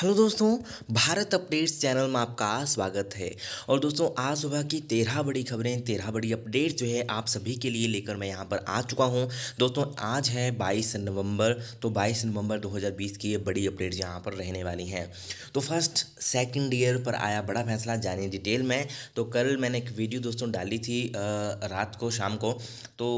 hello दोस्तों Bharat updates channel में आपका स्वागत है और दोस्तों आज सुबह की तेरह बड़ी खबरें तेरह बड़ी अपडेट जो है आप सभी के लिए लेकर मैं यहाँ पर आ चुका हूँ दोस्तों आज है 22 नवंबर तो 22 नवंबर 2020 की ये बड़ी अपडेट यहाँ पर रहने वाली हैं तो फर्स्ट सेकंड ईयर पर आया बड़ा फैसला जाने डिटेल में तो कल मैंने एक वीडियो दोस्तों डाली थी रात को शाम को तो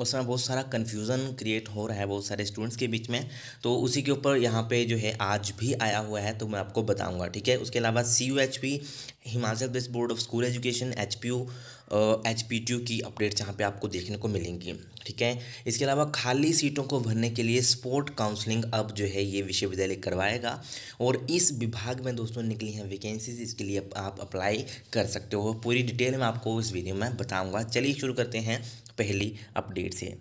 उसमें बहुत सारा कन्फ्यूज़न क्रिएट हो रहा है बहुत सारे स्टूडेंट्स के बीच में तो उसी के ऊपर यहाँ पर जो है आज भी आया हुआ है तो मैं आपको बताऊंगा ठीक है उसके अलावा C U H P Himachal Pradesh board of school education H P U H P T U की अपडेट्स यहाँ पे आपको देखने को मिलेंगी ठीक है इसके अलावा खाली सीटों को भरने के लिए स्पोर्ट काउंसलिंग अब जो है ये विश्वविद्यालय करवाएगा और इस विभाग में दोस्तों निकली हैं वैकेंसीज इसके लिए आप अप्लाई कर सकते हो पूरी डिटेल में आपको इस वीडियो में बताऊँगा चलिए शुरू करते हैं पहली अपडेट से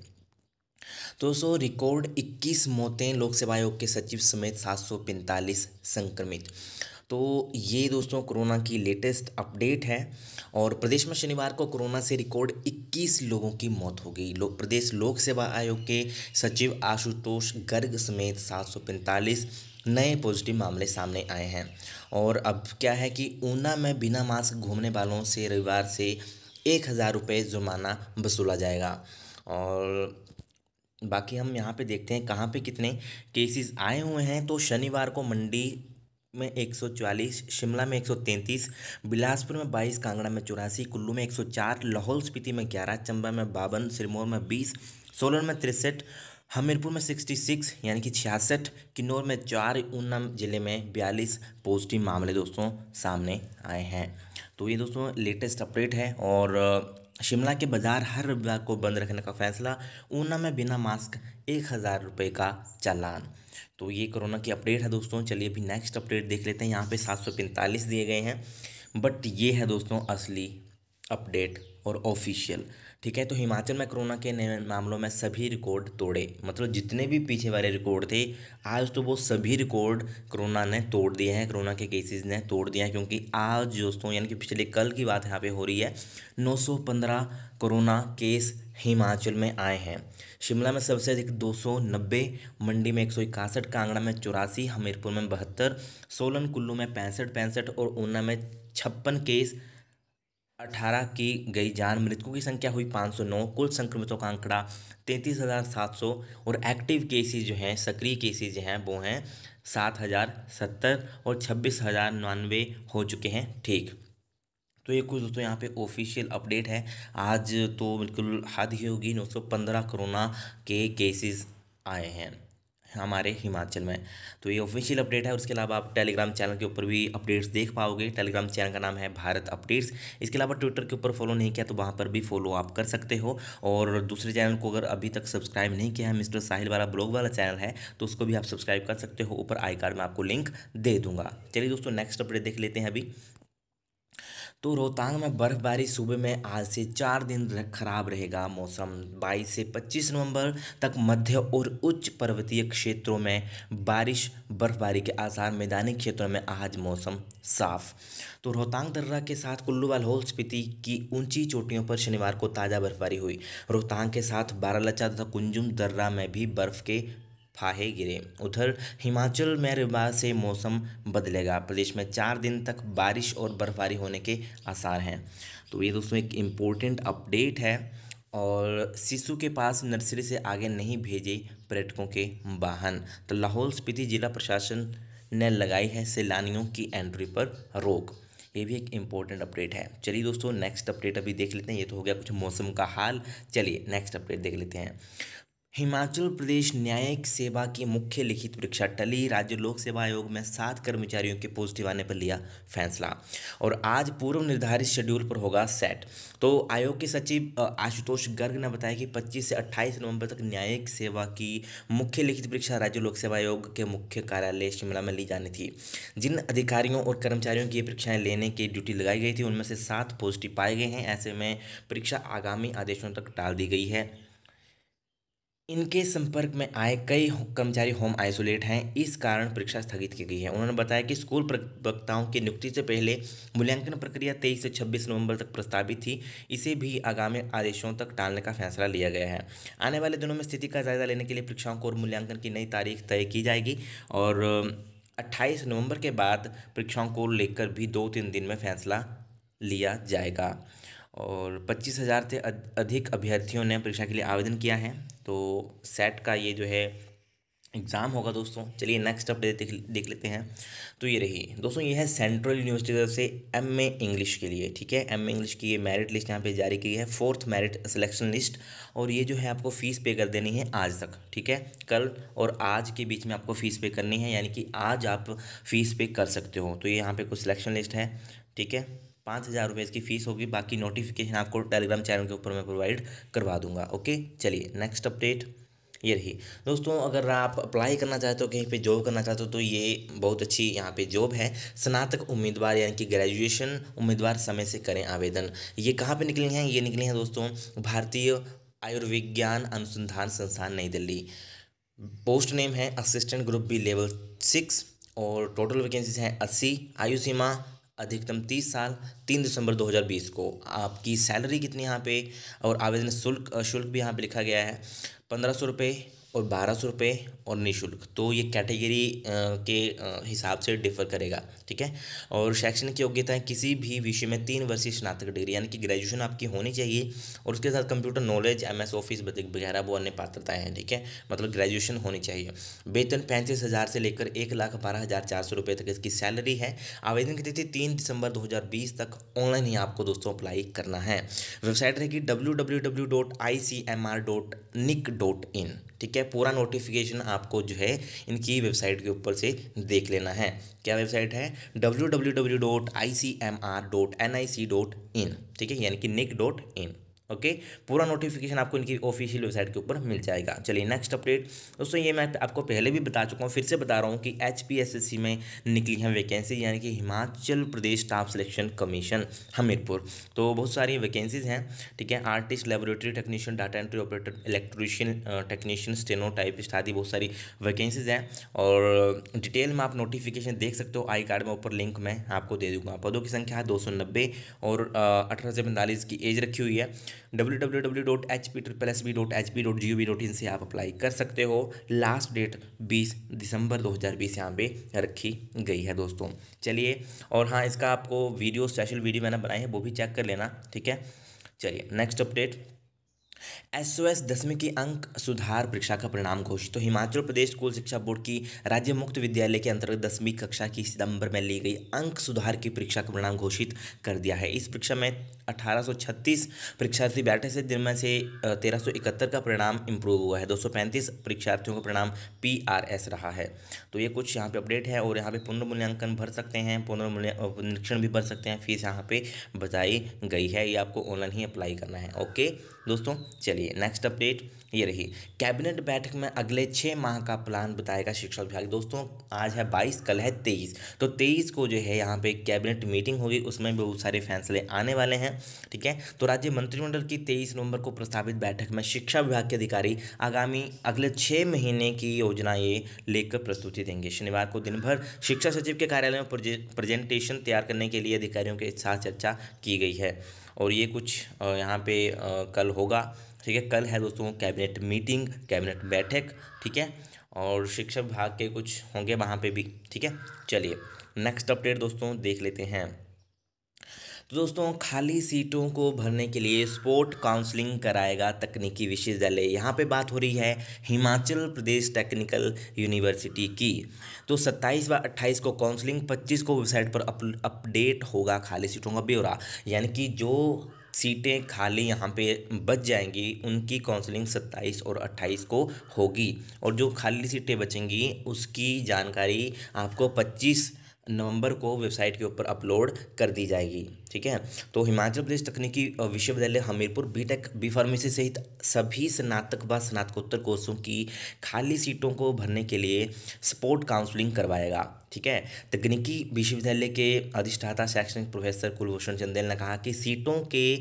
तो दोस्तों रिकॉर्ड 21 मौतें लोक सेवा आयोग के सचिव समेत 745 संक्रमित तो ये दोस्तों कोरोना की लेटेस्ट अपडेट है और प्रदेश में शनिवार को कोरोना से रिकॉर्ड 21 लोगों की मौत हो गई लो, प्रदेश लोक सेवा आयोग के सचिव आशुतोष गर्ग समेत 745 नए पॉजिटिव मामले सामने आए हैं और अब क्या है कि ऊना में बिना मास्क घूमने वालों से रविवार से एक हज़ार रुपये जुर्माना वसूला जाएगा और बाकी हम यहाँ पे देखते हैं कहाँ पे कितने केसेस आए हुए हैं तो शनिवार को मंडी में 144, शिमला में 133, बिलासपुर में 22, कांगड़ा में चौरासी कुल्लू में 104, लाहौल स्पीति में 11, चंबा में बावन सिरमौर में 20, सोलन में तिरसठ हमीरपुर में 66 यानी कि छियासठ किन्नौर में चार ऊना जिले में बयालीस पॉजिटिव मामले दोस्तों सामने आए हैं तो ये दोस्तों लेटेस्ट अपडेट है और शिमला के बाजार हर रविवार को बंद रखने का फैसला ऊना में बिना मास्क एक हज़ार रुपये का चालान तो ये कोरोना की अपडेट है दोस्तों चलिए अभी नेक्स्ट अपडेट देख लेते हैं यहाँ पे सात सौ पैंतालीस दिए गए हैं बट ये है दोस्तों असली अपडेट और ऑफिशियल ठीक है तो हिमाचल में कोरोना के नए मामलों में सभी रिकॉर्ड तोड़े मतलब जितने भी पीछे वाले रिकॉर्ड थे आज तो वो सभी रिकॉर्ड कोरोना ने तोड़ दिए हैं कोरोना के केसेस ने तोड़ दिए हैं क्योंकि आज दोस्तों यानी कि पिछले कल की बात यहाँ पे हो रही है 915 कोरोना केस हिमाचल में आए हैं शिमला में सबसे अधिक 290, मंडी में एक कांगड़ा में चौरासी हमीरपुर में बहत्तर सोलन कुल्लू में पैंसठ पैंसठ और ऊना में छप्पन केस अठारह की गई जान मृतकों की संख्या हुई पाँच सौ नौ कुल संक्रमितों का आंकड़ा तैंतीस हज़ार सात सौ और एक्टिव केसेज जो हैं सक्रिय केसेज जो हैं वो हैं सात हज़ार सत्तर और छब्बीस हज़ार नानवे हो चुके हैं ठीक तो ये कुछ दोस्तों यहाँ पे ऑफिशियल अपडेट है आज तो बिल्कुल हद ही होगी नौ सौ पंद्रह कोरोना के केसेस आए हैं हमारे हिमाचल में तो ये ऑफिशियल अपडेट है उसके अलावा आप टेलीग्राम चैनल के ऊपर भी अपडेट्स देख पाओगे टेलीग्राम चैनल का नाम है भारत अपडेट्स इसके अलावा ट्विटर के ऊपर फॉलो नहीं किया तो वहाँ पर भी फॉलो आप कर सकते हो और दूसरे चैनल को अगर अभी तक सब्सक्राइब नहीं किया है मिस्टर साहिल वाला ब्लॉग वाला चैनल है तो उसको भी आप सब्सक्राइब कर सकते हो ऊपर आई कार्ड में आपको लिंक दे दूंगा चलिए दोस्तों नेक्स्ट अपडेट देख लेते हैं अभी तो रोहतांग में बर्फ़बारी सुबह में आज से चार दिन खराब रहेगा मौसम 22 से 25 नवंबर तक मध्य और उच्च पर्वतीय क्षेत्रों में बारिश बर्फ़बारी के आसार मैदानी क्षेत्रों में आज मौसम साफ तो रोहतांग दर्रा के साथ कुल्लू लाहौल स्पीति की ऊंची चोटियों पर शनिवार को ताज़ा बर्फ़बारी हुई रोहतांग के साथ बारालचा तथा कुंजुम दर्रा में भी बर्फ़ के फाहे गिरे उधर हिमाचल में रविवार से मौसम बदलेगा प्रदेश में चार दिन तक बारिश और बर्फबारी होने के आसार हैं तो ये दोस्तों एक इम्पोर्टेंट अपडेट है और शिशु के पास नर्सरी से आगे नहीं भेजे पर्यटकों के वाहन तो लाहौल स्पीति जिला प्रशासन ने लगाई है सैलानियों की एंट्री पर रोक ये भी एक इम्पोर्टेंट अपडेट है चलिए दोस्तों नेक्स्ट अपडेट अभी देख लेते हैं ये तो हो गया कुछ मौसम का हाल चलिए नेक्स्ट अपडेट देख लेते हैं हिमाचल प्रदेश न्यायिक सेवा की मुख्य लिखित परीक्षा टली राज्य लोक सेवा आयोग में सात कर्मचारियों के पॉजिटिव आने पर लिया फैसला और आज पूर्व निर्धारित शेड्यूल पर होगा सेट तो आयोग के सचिव आशुतोष गर्ग ने बताया कि 25 से 28 नवंबर तक न्यायिक सेवा की मुख्य लिखित परीक्षा राज्य लोक सेवा आयोग के मुख्य कार्यालय शिमला में ली जानी थी जिन अधिकारियों और कर्मचारियों की परीक्षाएँ लेने की ड्यूटी लगाई गई थी उनमें से सात पॉजिटिव पाए गए हैं ऐसे में परीक्षा आगामी आदेशों तक टाल दी गई है इनके संपर्क में आए कई कर्मचारी होम आइसोलेट हैं इस कारण परीक्षा स्थगित की गई है उन्होंने बताया कि स्कूल प्रवक्ताओं की नियुक्ति से पहले मूल्यांकन प्रक्रिया 23 से 26 नवंबर तक प्रस्तावित थी इसे भी आगामी आदेशों तक टालने का फैसला लिया गया है आने वाले दिनों में स्थिति का जायजा लेने के लिए परीक्षाओं को और मूल्यांकन की नई तारीख तय की जाएगी और अट्ठाईस नवम्बर के बाद परीक्षाओं को लेकर भी दो तीन दिन में फैसला लिया जाएगा और पच्चीस हज़ार से अधिक अभ्यर्थियों ने परीक्षा के लिए आवेदन किया है तो सेट का ये जो है एग्ज़ाम होगा दोस्तों चलिए नेक्स्ट अपडेट देख देख लेते हैं तो ये रही दोस्तों ये है सेंट्रल यूनिवर्सिटी तरफ से एम ए इंग्लिश के लिए ठीक है एम ए इंग्लिश की ये मेरिट लिस्ट यहाँ पे जारी की है फोर्थ मेरिट सिलेक्शन लिस्ट और ये जो है आपको फ़ीस पे कर देनी है आज तक ठीक है कल और आज के बीच में आपको फ़ीस पे करनी है यानी कि आज आप फ़ीस पे कर सकते हो तो ये यहाँ पर कुछ सिलेक्शन लिस्ट है ठीक है पाँच हज़ार रुपये इसकी फ़ीस होगी बाकी नोटिफिकेशन आपको टेलीग्राम चैनल के ऊपर मैं प्रोवाइड करवा दूंगा ओके चलिए नेक्स्ट अपडेट ये रही दोस्तों अगर आप अप्लाई करना चाहते हो कहीं पे जॉब करना चाहते हो तो ये बहुत अच्छी यहाँ पे जॉब है स्नातक उम्मीदवार यानी कि ग्रेजुएशन उम्मीदवार समय से करें आवेदन ये कहाँ पर निकली हैं ये निकली हैं दोस्तों भारतीय आयुर्विज्ञान अनुसंधान संस्थान नई दिल्ली पोस्ट नेम है assistant group B level six और टोटल वैकेंसीज हैं अस्सी आयु सीमा अधिकतम तीस साल तीन दिसंबर 2020 को आपकी सैलरी कितनी यहाँ पे और आवेदन शुल्क शुल्क भी यहाँ पे लिखा गया है पंद्रह सौ रुपये और बारह सौ रुपये और निःशुल्क तो ये कैटेगरी के हिसाब से डिफर करेगा ठीक है और शैक्षणिक योग्यताएं किसी भी विषय में तीन वर्षीय स्नातक डिग्री यानी कि ग्रेजुएशन आपकी होनी चाहिए और उसके साथ computer knowledge M S office वगैरह वो अन्य पात्रताएँ हैं ठीक है मतलब ग्रेजुएशन होनी चाहिए वेतन पैंतीस हज़ार से लेकर एक लाख बारह हज़ार चार सौ रुपये तक इसकी सैलरी है आवेदन की तिथि तीन दिसंबर दो हज़ार बीस तक ऑनलाइन ही आपको दोस्तों अप्लाई करना है वेबसाइट रहेगी W W W dot I C M R dot nic dot in ठीक है पूरा नोटिफिकेशन आपको जो है इनकी वेबसाइट के ऊपर से देख लेना है क्या वेबसाइट है W W W dot I C M R dot N I C dot in ठीक है यानी कि निक डॉट इन ओके पूरा नोटिफिकेशन आपको इनकी ऑफिशियल वेबसाइट के ऊपर मिल जाएगा चलिए नेक्स्ट अपडेट दोस्तों ये मैं आपको पहले भी बता चुका हूँ फिर से बता रहा हूँ कि एच में निकली है वैकेंसी यानी कि Himachal Pradesh staff selection commission Hamirpur तो बहुत सारी वैकेंसीज़ हैं ठीक है artist laboratory technician data entry operator electrician technician steno typist आदि बहुत सारी वैकेंसीज़ हैं और डिटेल में आप नोटिफिकेशन देख सकते हो आई कार्ड में ऊपर लिंक मैं आपको दे दूंगा पदों की संख्या है दो और अठारह से पैंतालीस की एज रखी हुई है W W W dot H P B dot H P dot G O dot in से आप अप्लाई कर सकते हो लास्ट डेट बीस दिसंबर दो हज़ार बीस यहाँ पे रखी गई है दोस्तों चलिए और हाँ इसका आपको वीडियो स्पेशल वीडियो मैंने बनाई है वो भी चेक कर लेना ठीक है चलिए next update S O S दसवीं की अंक सुधार परीक्षा का परिणाम घोषित तो हिमाचल प्रदेश स्कूल शिक्षा बोर्ड की राज्य मुक्त विद्यालय के अंतर्गत दसवीं कक्षा की सितंबर में ली गई अंक सुधार की परीक्षा का परिणाम घोषित कर दिया है इस परीक्षा में 1836 परीक्षार्थी बैठे से जिनमें से 1371 का परिणाम इम्प्रूव हुआ है 235 परीक्षार्थियों का परिणाम पी आर एस रहा है तो ये कुछ यहाँ पर अपडेट है और यहाँ पर पुनर्मूल्यांकन भर सकते हैं पुनर्मूल्य निरीक्षण भी भर सकते हैं फीस यहाँ पर बताई गई है ये आपको ऑनलाइन ही अप्लाई करना है ओके दोस्तों चलिए नेक्स्ट अपडेट ये रही कैबिनेट बैठक में अगले छः माह का प्लान बताएगा शिक्षा विभाग दोस्तों आज है बाईस कल है तेईस तो तेईस को जो है यहाँ पे कैबिनेट मीटिंग होगी उसमें बहुत सारे फैसले आने वाले हैं ठीक है तो राज्य मंत्रिमंडल की तेईस नवंबर को प्रस्तावित बैठक में शिक्षा विभाग के अधिकारी आगामी अगले छः महीने की योजना ये लेकर प्रस्तुति देंगे शनिवार को दिन भर शिक्षा सचिव के कार्यालय में प्रजेंटेशन तैयार करने के लिए अधिकारियों के साथ चर्चा की गई है और ये कुछ यहाँ पे कल होगा ठीक है कल है दोस्तों कैबिनेट मीटिंग कैबिनेट बैठक ठीक है और शिक्षा विभाग के कुछ होंगे वहाँ पे भी ठीक है चलिए नेक्स्ट अपडेट दोस्तों देख लेते हैं तो दोस्तों खाली सीटों को भरने के लिए स्पोर्ट काउंसलिंग कराएगा तकनीकी विश्वविद्यालय यहाँ पे बात हो रही है हिमाचल प्रदेश टेक्निकल यूनिवर्सिटी की तो 27 व 28 को काउंसलिंग 25 को वेबसाइट पर अप, अपडेट होगा खाली सीटों का ब्यौरा यानी कि जो सीटें खाली यहाँ पे बच जाएंगी उनकी काउंसलिंग 27 और 28 को होगी और जो खाली सीटें बचेंगी उसकी जानकारी आपको 25 नवंबर को वेबसाइट के ऊपर अपलोड कर दी जाएगी ठीक है तो हिमाचल प्रदेश तकनीकी विश्वविद्यालय हमीरपुर बीटेक बी फार्मेसी सहित सभी स्नातक व स्नातकोत्तर कोर्सों की खाली सीटों को भरने के लिए स्पोर्ट काउंसलिंग करवाएगा ठीक है तकनीकी विश्वविद्यालय के अधिष्ठाता शैक्षणिक प्रोफेसर कुलभूषण चंदेल ने कहा कि सीटों के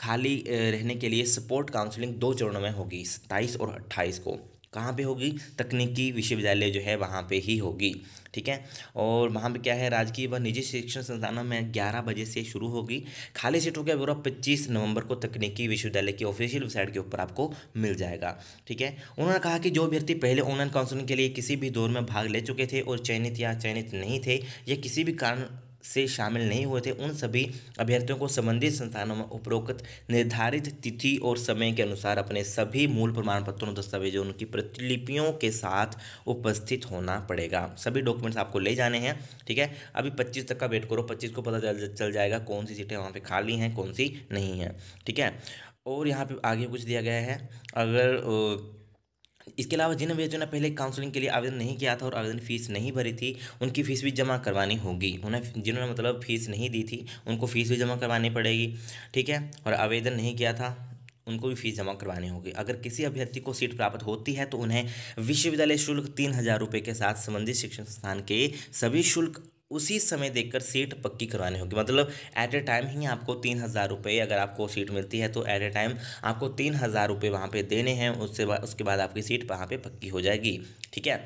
खाली रहने के लिए सपोर्ट काउंसलिंग दो चरणों में होगी सत्ताईस और अट्ठाईस को कहाँ पे होगी तकनीकी विश्वविद्यालय जो है वहाँ पे ही होगी ठीक है और वहाँ पे क्या है राजकीय व निजी शिक्षण संस्थानों में ग्यारह बजे से शुरू होगी खाली सीटों का ब्यौरा पच्चीस नवंबर को तकनीकी विश्वविद्यालय की ऑफिशियल वेबसाइट के ऊपर आपको मिल जाएगा ठीक है उन्होंने कहा कि जो व्यक्ति पहले ऑनलाइन काउंसलिंग के लिए किसी भी दौर में भाग ले चुके थे और चयनित या चयनित नहीं थे या किसी भी कारण से शामिल नहीं हुए थे उन सभी अभ्यर्थियों को संबंधित संस्थानों में उपरोक्त निर्धारित तिथि और समय के अनुसार अपने सभी मूल प्रमाण पत्रों और दस्तावेजों उनकी प्रतिलिपियों के साथ उपस्थित होना पड़ेगा सभी डॉक्यूमेंट्स आपको ले जाने हैं ठीक है अभी पच्चीस तक का वेट करो पच्चीस को पता चल जाएगा कौन सी सीटें वहाँ पर खाली हैं कौन सी नहीं है ठीक है और यहाँ पर आगे कुछ दिया गया है अगर इसके अलावा जिन अभ्यर्थियों ने पहले काउंसलिंग के लिए आवेदन नहीं किया था और आवेदन फीस नहीं भरी थी उनकी फ़ीस भी जमा करवानी होगी उन्हें जिन्होंने मतलब फ़ीस नहीं दी थी उनको फ़ीस भी जमा करवानी पड़ेगी ठीक है और आवेदन नहीं किया था उनको भी फीस जमा करवानी होगी अगर किसी अभ्यर्थी को सीट प्राप्त होती है तो उन्हें विश्वविद्यालय शुल्क तीन हज़ार रुपये के साथ संबंधित शिक्षण संस्थान के सभी शुल्क उसी समय देखकर सीट पक्की करवानी होगी मतलब एट ए टाइम ही आपको तीन हज़ार रुपये अगर आपको सीट मिलती है तो एट ए टाइम आपको तीन हज़ार रुपये वहाँ पर देने हैं उससे बा, उसके बाद आपकी सीट वहाँ पर पक्की हो जाएगी ठीक है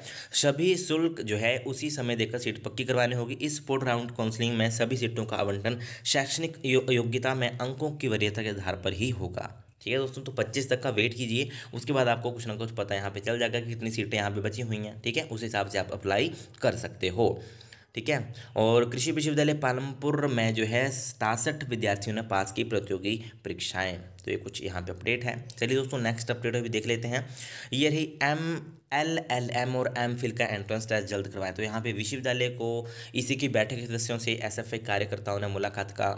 सभी शुल्क जो है उसी समय देखकर सीट पक्की करवानी होगी इस फोर्थ राउंड काउंसलिंग में सभी सीटों का आवंटन शैक्षणिक यो, योग्यता में अंकों की वरीयता के आधार पर ही होगा ठीक है दोस्तों तो 25 तक का वेट कीजिए उसके बाद आपको कुछ ना कुछ पता यहाँ पे चल जाएगा कि कितनी सीटें यहाँ पे बची हुई हैं ठीक है उस हिसाब से आप अप्लाई कर सकते हो ठीक है और कृषि विश्वविद्यालय पालमपुर में जो है सतासठ विद्यार्थियों ने पास की प्रतियोगी परीक्षाएँ तो ये कुछ यहाँ पे अपडेट है चलिए दोस्तों नेक्स्ट अपडेट अभी देख लेते हैं ये रही एम एल एल एम और एम फिल का एंट्रेंस टेस्ट जल्द करवाए तो यहाँ पे विश्वविद्यालय को इसी e की बैठक के सदस्यों से एसएफआई कार्यकर्ताओं ने मुलाकात का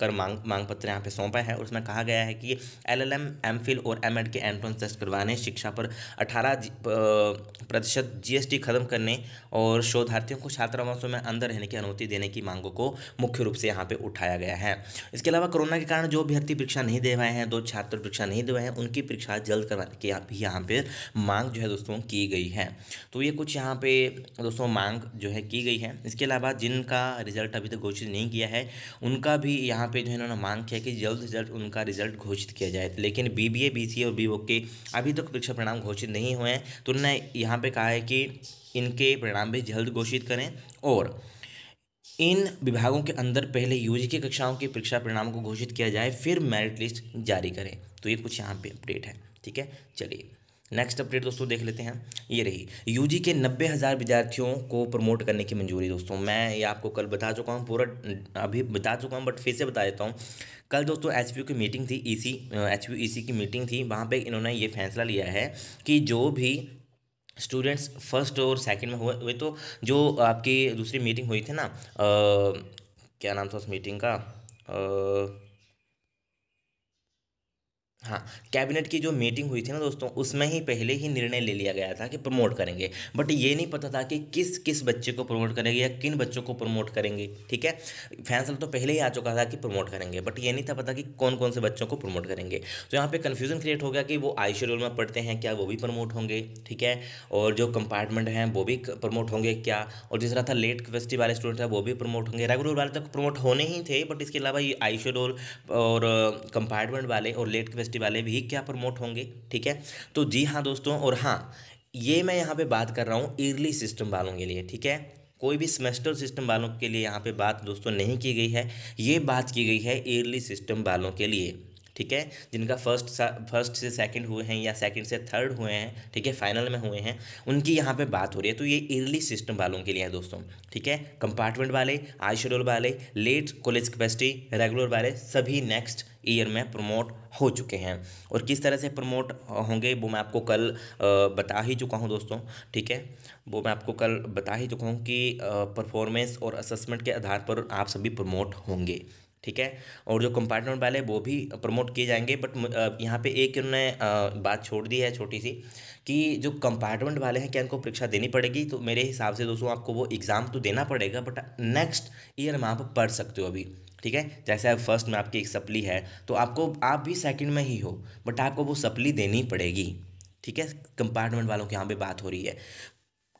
कर मांग मांग पत्र यहाँ पे सौंपा है और उसमें कहा गया है कि L L M M Phil और एम एड के एंट्रेंस टेस्ट करवाने शिक्षा पर अठारह प्रतिशत जीएसटी खत्म करने और शोधार्थियों को छात्रावासों में अंदर रहने की अनुमति देने की मांगों को मुख्य रूप से यहाँ पर उठाया गया है इसके अलावा कोरोना के कारण जो अभ्यर्थी परीक्षा नहीं दे पाए हैं दो छात्र परीक्षा नहीं दिवाए हैं उनकी परीक्षा जल्द करवाने की भी यहाँ पर मांग जो है दोस्तों की गई है तो ये कुछ यहाँ पे दोस्तों मांग जो है की गई है इसके अलावा जिनका रिजल्ट अभी तक घोषित नहीं किया है उनका भी यहाँ पे जो है इन्होंने मांग किया कि जल्द से जल्द उनका रिजल्ट घोषित किया जाए लेकिन B B A B C और बी ओ के अभी तक परीक्षा परिणाम घोषित नहीं हुए हैं तो उन्होंने यहाँ पर कहा है कि इनके परिणाम भी जल्द घोषित करें और इन विभागों के अंदर पहले यूजी की कक्षाओं के परीक्षा परिणामों को घोषित किया जाए फिर मेरिट लिस्ट जारी करें तो ये कुछ यहाँ पे अपडेट है ठीक है चलिए नेक्स्ट अपडेट दोस्तों देख लेते हैं ये रही यूजी के नब्बे हज़ार विद्यार्थियों को प्रमोट करने की मंजूरी दोस्तों मैं ये आपको कल बता चुका हूँ पूरा अभी बता चुका हूँ बट फिर से बता देता हूँ कल दोस्तों एच की मीटिंग थी ई सी एच की मीटिंग थी वहाँ पर इन्होंने ये फैसला लिया है कि जो भी स्टूडेंट्स फर्स्ट और सेकंड में हुए हुए तो जो आपकी दूसरी मीटिंग हुई थी ना आ, क्या नाम था उस मीटिंग का आ, हाँ कैबिनेट की जो मीटिंग हुई थी ना दोस्तों उसमें ही पहले ही निर्णय ले लिया गया था कि प्रमोट करेंगे बट ये नहीं पता था कि किस किस बच्चे को प्रमोट करेंगे या किन बच्चों को प्रमोट करेंगे ठीक है फैसला तो पहले ही आ चुका था कि प्रमोट करेंगे बट ये नहीं था पता कि कौन कौन से बच्चों को प्रमोट करेंगे तो यहाँ पर कन्फ्यूजन क्रिएट हो गया कि वो आई शेड्यूल में पढ़ते हैं क्या वो भी प्रमोट होंगे ठीक है और जो कंपार्टमेंट हैं वो भी प्रमोट होंगे क्या और जिस तरह था लेट कैपेसिटी वाले स्टूडेंट हैं वो भी प्रमोट होंगे रेगुलर वाले तक प्रमोट होने ही थे बट इसके अलावा ये आई शेड्यूल और कंपार्टमेंट uh, वाले और लेट इंडस्ट्री वाले भी क्या प्रमोट होंगे ठीक है तो जी हाँ दोस्तों और हाँ ये मैं यहाँ पे बात कर रहा हूँ ईयरली सिस्टम वालों के लिए ठीक है कोई भी सेमेस्टर सिस्टम वालों के लिए यहाँ पे बात दोस्तों नहीं की गई है ये बात की गई है ईयरली सिस्टम वालों के लिए ठीक है जिनका फर्स्ट फर्स्ट से सेकंड हुए हैं या सेकंड से थर्ड हुए हैं ठीक है फाइनल में हुए हैं उनकी यहाँ पे बात हो रही है तो ये इर्ली सिस्टम वालों के लिए है दोस्तों ठीक है कंपार्टमेंट वाले आई शेड्यूल वाले लेट कॉलेज कैपेसिटी रेगुलर वाले सभी नेक्स्ट ईयर में प्रमोट हो चुके हैं और किस तरह से प्रमोट होंगे वो मैं आपको कल बता ही चुका हूँ दोस्तों ठीक है वो मैं आपको कल बता ही चुका हूँ कि परफॉर्मेंस और असेसमेंट के आधार पर आप सभी प्रमोट होंगे ठीक है और जो कंपार्टमेंट वाले वो भी प्रमोट किए जाएंगे बट यहाँ पे एक उन्होंने बात छोड़ दी है छोटी सी कि जो कंपार्टमेंट वाले हैं क्या इनको परीक्षा देनी पड़ेगी तो मेरे हिसाब से दोस्तों आपको वो एग्ज़ाम तो देना पड़ेगा बट नेक्स्ट ईयर में आप पढ़ सकते हो अभी ठीक है जैसे आप फर्स्ट में आपकी एक सप्ली है तो आपको आप भी सेकेंड में ही हो बट आपको वो सप्ली देनी पड़ेगी ठीक है कंपार्टमेंट वालों की यहाँ पर बात हो रही है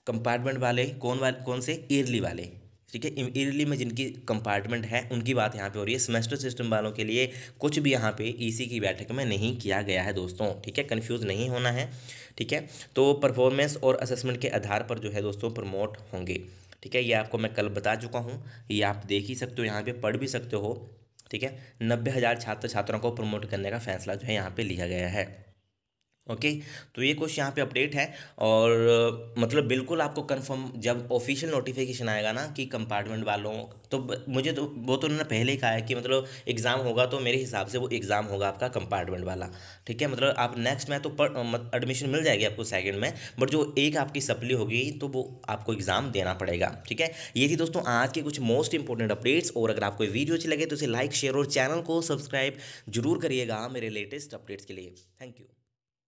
कंपार्टमेंट वाले कौन वाले कौन से ईयरली वाले ठीक है इरली में जिनकी कंपार्टमेंट है उनकी बात यहाँ पे हो रही है सेमेस्टर सिस्टम वालों के लिए कुछ भी यहाँ पे ईसी e की बैठक में नहीं किया गया है दोस्तों ठीक है कंफ्यूज नहीं होना है ठीक है तो परफॉर्मेंस और असेसमेंट के आधार पर जो है दोस्तों प्रमोट होंगे ठीक है ये आपको मैं कल बता चुका हूँ ये आप देख ही सकते हो यहाँ पर पढ़ भी सकते हो ठीक है नब्बे हज़ार छात्र छात्राओं को प्रमोट करने का फैसला जो है यहाँ पर लिया गया है ओके तो ये क्वेश्चन यहाँ पे अपडेट है और मतलब बिल्कुल आपको कंफर्म जब ऑफिशियल नोटिफिकेशन आएगा ना कि कंपार्टमेंट वालों तो मुझे तो वो तो उन्होंने पहले ही कहा है कि मतलब एग्ज़ाम होगा तो मेरे हिसाब से वो एग्ज़ाम होगा आपका कंपार्टमेंट वाला ठीक है मतलब आप नेक्स्ट में तो एडमिशन मिल जाएगी आपको सेकेंड में बट जो एक आपकी सप्ली होगी तो वो आपको एग्ज़ाम देना पड़ेगा ठीक है ये थी दोस्तों आज के कुछ मोस्ट इंपॉर्टेंट अपडेट्स और अगर आपको वीडियो अच्छी लगे तो इसे लाइक शेयर और चैनल को सब्सक्राइब जरूर करिएगा मेरे लेटेस्ट अपडेट्स के लिए थैंक यू